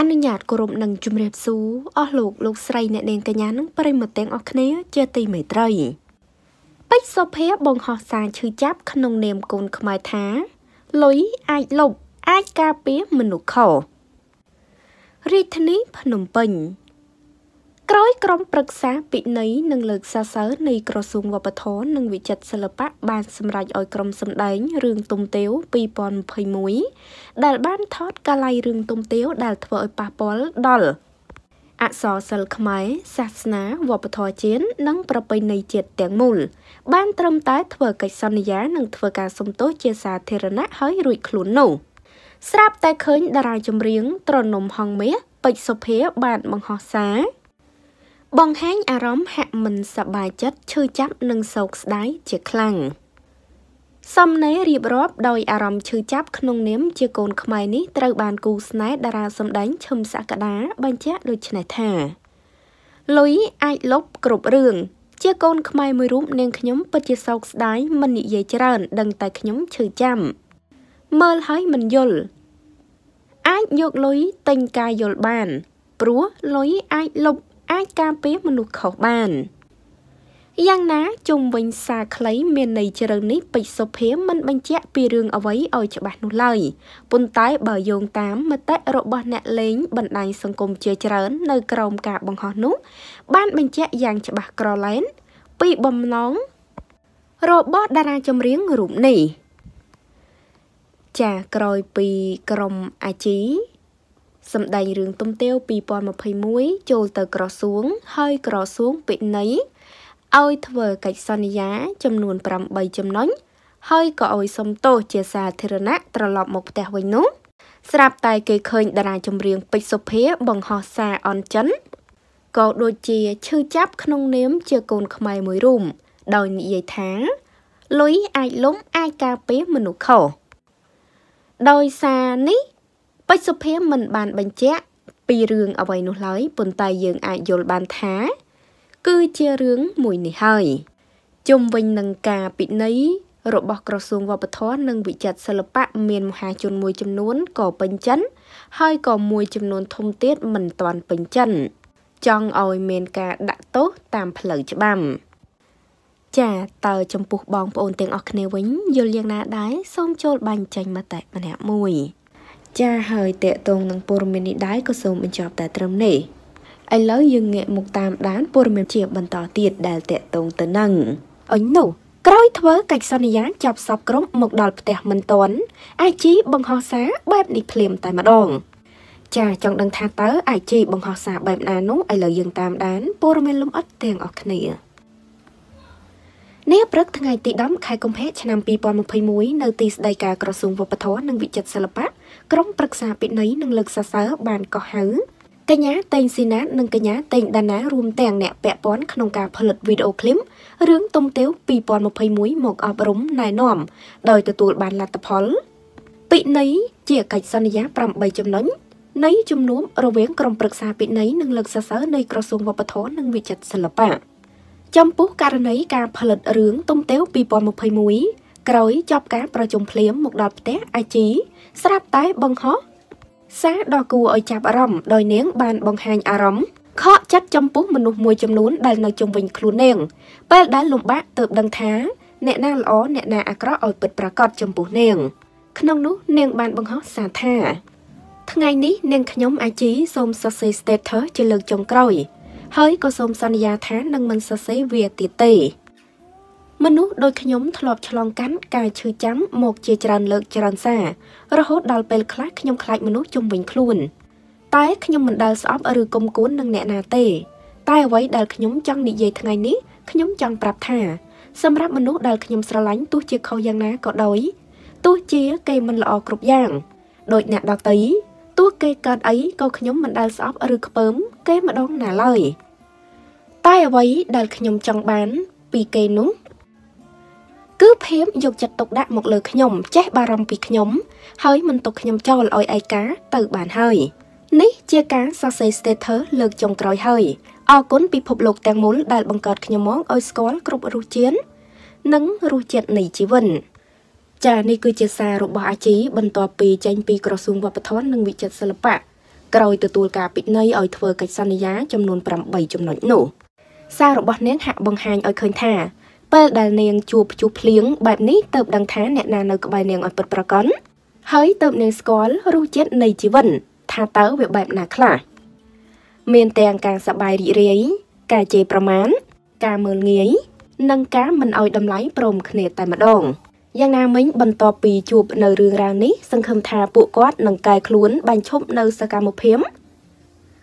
អនុញ្ញាតគោរពនិងជំរាបសួរអស់លោកលោកស្រីអ្នកនាងកញ្ញានិងប្រិមត្តទាំងអស់គ្នាជាទីមេត្រីពេជ្រសុភ័ក្របង្ហោះសារឈឺចាប់ក្នុងនាមកូនខ្មែរថាលុយអាចលុបអាចការពារមនុស្សខរាជធានីភ្នំពេញក្រោយក្រុមប្រឹក្សាពិន័យនិងលើកសរសើរនៃក្រសួងវប្បធម៌និងវិចិត្រសិល្បៈបានសម្រេចឲ្យក្រុមសម្ដែង រឿងទុំទាវ2021ដែលបានថតកាល័យរឿងទុំទាវដែលធ្វើឲ្យប៉ះពាល់ដល់អក្សរសិល្ប៍ខ្មែរសាសនាវប្បធម៌ជាតិនិង ប្រពៃណីជាតិទាំងមូលបាន ត្រឹមតែធ្វើកិច្ចសន្យា និងធ្វើការសំទោសជាសាធារណៈហើយរួចខ្លួននោះស្រាប់តែឃើញតារាចម្រៀងត្រនំហងមាសពេជ្រសុភាបានបង្ហោះសារបង្ហាញអារម្មណ៍ហាក់មិនសប្បាយចិត្តឈឺចាប់និងសោកស្ដាយជាខ្លាំងសំណេររៀបរាប់ដោយអារម្មណ៍ឈឺចាប់ក្នុងនាមជាកូនខ្មែរនេះត្រូវបានគូស្នេហ៍តារាសម្ដែងឈឹមសក្តាបញ្ជាក់ដូចនេះថាលុយអាចលុបគ្រប់រឿងជាកូនខ្មែរមួយរូបនាងខ្ញុំពិតជាសោកស្ដាយមិននិយាយច្រើន ដឹងតែខ្ញុំឈឺចាំមើលហើយមិនយល់អាចយកលុយទិញការយល់បានព្រោះលុយអាចលុបអាចការពារមនុស្សខុសបានយ៉ាងណាជុំវិញសារខ្លីមានន័យជ្រៅនេះពេជ្រសុភាមិនបញ្ជាក់ពីរឿងអ្វីឲ្យច្បាស់នោះឡើយប៉ុន្តែ បើយោងតាមមតិរបស់អ្នកលេងបណ្ដាញសង្គមជាច្រើននៅក្រោមការបង្ហោះនោះបានបញ្ជាក់យ៉ាងច្បាស់ក្រឡែន ពីបំណងរបស់តារាចម្រៀងរូបនេះចាក្រោយពីក្រុមអាជីសម្ដែងរឿងទុំទាវ2021ចូលទៅក្រសួងហើយក្រសួងពិន័យឲ្យធ្វើកិច្ចសន្យា ចំនួន8ចំណុចហើយក៏ឲ្យសុំទោសជាសាធារណៈត្រឡប់មកផ្ទះវិញនោះ ស្រាប់តែ គេឃើញតារាចម្រៀងពេជ្រសុភាបង្ហោះសារអនចិនក៏ដូចជាឈឺចាប់ក្នុងនាម ជាកូនខ្មែរមួយរូបដោយនិយាយថាលុយអាចលុំអាចការពារមនុស្សខុសដោយសារនេះពេជ្រសុភាមិនបានបញ្ជាក់ពីរឿងអ្វីនោះឡើយប៉ុន្តែយើងអាចយល់បានថា គឺជារឿងមួយនេះហើយជុំវិញនឹងការពិន័យរបស់ក្រសួងវប្បធម៌និងវិចិត្រសិល្បៈមានមហាជនមួយចំនួនក៏ពេញចិនហើយក៏មួយចំនួនធំទៀតមិនទាន់ពេញចិនចង់ឲ្យមានការដាក់ទោសតាមផ្លូវច្បាប់ចាតើចំពោះបងប្អូនទាំងអស់គ្នាវិញយល់យ៉ាងណាដែរសូមចូលបាញ់ចេញមកតែម្នាក់មួយចាហើយតេតងនឹងព័ត៌មាននេះដែរក៏សូមបញ្ចប់តែ ត្រឹមនេះឥឡូវយើងងាកមកតាមដានព័ត៌មានជាបន្តទៀតដែលតេតងទៅនឹងអញនោះ ក្រោយធ្វើកិច្ចសន្យាចាប់សពក្រុម មកដល់ផ្ទះមិនតន់អាជីបង្ហោះសារបែបនេះភ្លាមតែម្ដង ចាចង់ដឹងថាតើអាជីបង្ហោះសារបែបណានោះឥឡូវយើងតាមដានព័ត៌មានលំអិតទាំងអស់គ្នានេះព្រឹកថ្ងៃទី10ខែកុម្ភៈឆ្នាំ2021នៅទីស្តីការក្រសួងវប្បធម៌និងវិចិត្រសិល្បៈក្រុមប្រឹក្សាពិន័យនិងលើកសរសើរបានកោះហៅកញ្ញាតេងស៊ីណាតនិងកញ្ញាតេងដាណារួមទាំងអ្នកពាក់ព័ន្ធក្នុងការផលិតវីដេអូឃ្លីបរឿងទុំទាវ2021មកអប់រំណែនាំដោយទទួលបានលទ្ធផលពិន័យជាកិច្ចសន្យា8ចំណុចនៃជំនួមរវាងក្រុមប្រឹក្សាពិន័យនិងលើកសរសើរនៃក្រសួងវប្បធម៌និងវិចិត្រសិល្បៈចំពោះករណីការផលិត រឿងទំទាវ2021ក្រោយចប់ការប្រជុំភ្លាមមកដល់ផ្ទះអាជីស្រាប់តែបង្ហោះសារដ៏គួរឲ្យចាប់អារម្មណ៍ដោយនាងបានបង្ហាញអារម្មណ៍ខកចិត្តចំពោះមនុស្សមួយចំនួនដែលនៅជុំវិញ ខ្លួននាងពេលដែលលំបាកទើបដឹងថាអ្នកណាល្អអ្នកណាអាក្រក់ឲ្យពិតប្រាកដចំពោះនាង ក្នុងនោះនាងបានបង្ហោះសារថាថ្ងៃនេះនាងខ្ញុំអាជីសូមសរសេរ status ជាលើកចុងក្រោយហើយក៏សូមសន្យាថានឹងមិនសរសេរវាទៀតទេ មនុស្សដូចខ្ញុំ ធ្លាប់ឆ្លងកាត់ការឈឺចាំមកជាច្រើនលើកច្រើនសាររហូតដល់ពេលខ្លះខ្ញុំខ្លាចមនុស្សជុំវិញខ្លួនតែខ្ញុំមិនដែលស្អប់ឬគុំគួននឹងអ្នកណាទេ តែអ្វីដែលខ្ញុំចង់និយាយថ្ងៃនេះខ្ញុំចង់ប្រាប់ថាសម្រាប់មនុស្សដែលខ្ញុំស្រឡាញ់ទោះជាខុសយ៉ាងណាក៏ដោយទោះជា គេមិនល្អគ្រប់យ៉ាងដូចអ្នកដតីទោះគេកើតអីក៏ខ្ញុំមិនដែលស្អប់ឬខ្ពើមគេម្ដងណាឡើយតែអ្វីដែលខ្ញុំចង់បាន ពីគេនោះគឺភាពយកចិត្តទុកដាក់មកលើខ្ញុំចេះបារម្ភពីខ្ញុំ ហើយមិនទុកខ្ញុំចោលឲ្យឯកាទៅបានហើយ នេះ ជាការសរសេរ status លើកចុងក្រោយហើយអរគុណពិភពលោកទាំងមូលដែលបង្កើតខ្ញុំមកឲ្យស្គាល់ គ្រប់រសជាតិនិងរសជាតិនៃជីវិតចានេះគឺជាសាររបស់អាជីបន្ទាប់ពីចេញពីក្រសួងវប្បធម៌និងវិចិត្រសិល្បៈក្រោយទទួលការពិន័យឲ្យធ្វើកិច្ចសន្យាចំនួន8ចំណុចនោះ សាររបស់នាងហាក់បង្ហាញឲ្យឃើញថាពេលដែលនាងជួបភ្ជុះភ្លៀងបែបនេះទៅដឹងថាអ្នកណានៅក្បែរនាងឲ្យពិតប្រាកដហើយទៅនាងស្គាល់រសជាតិនៃជីវិតថាតើវាបែបណាខ្លះមានទាំងការសបាយរីករាយការជេរប្រមាថការមើលងាយ និងការមិនឲ្យតម្លៃព្រមគ្នាតែម្ដង។យ៉ាងណាមិញបន្ទាប់ពីជួបនៅរឿងរ៉ាវនេះសង្ឃឹមថាពួកគាត់នឹងកែខ្លួនបាញ់ឈប់នៅសកម្មភាព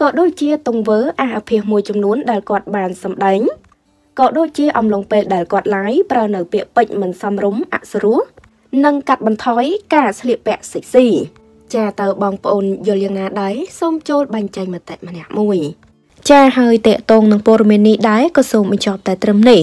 ក៏ដូចជាទង្វើអាអភិះមួយចំនួនដែលគាត់បានសម្ដែងក៏ដូចជាអំឡុងពេលដែលគាត់ឡាយប្រើនៅពាក្យពេចន៍មិនសមរម្យអសរោះនិងកាត់បន្ថយការស្លៀកពាក់សិចស៊ីចាតើបងប្អូនយល់យ៉ាងណាដែរសូមចូលបញ្ចេញមតិម្នាក់មួយចាហើយតេតងនឹងព័ត៌មាននេះដែរក៏សូមបញ្ចប់តែត្រឹមនេះ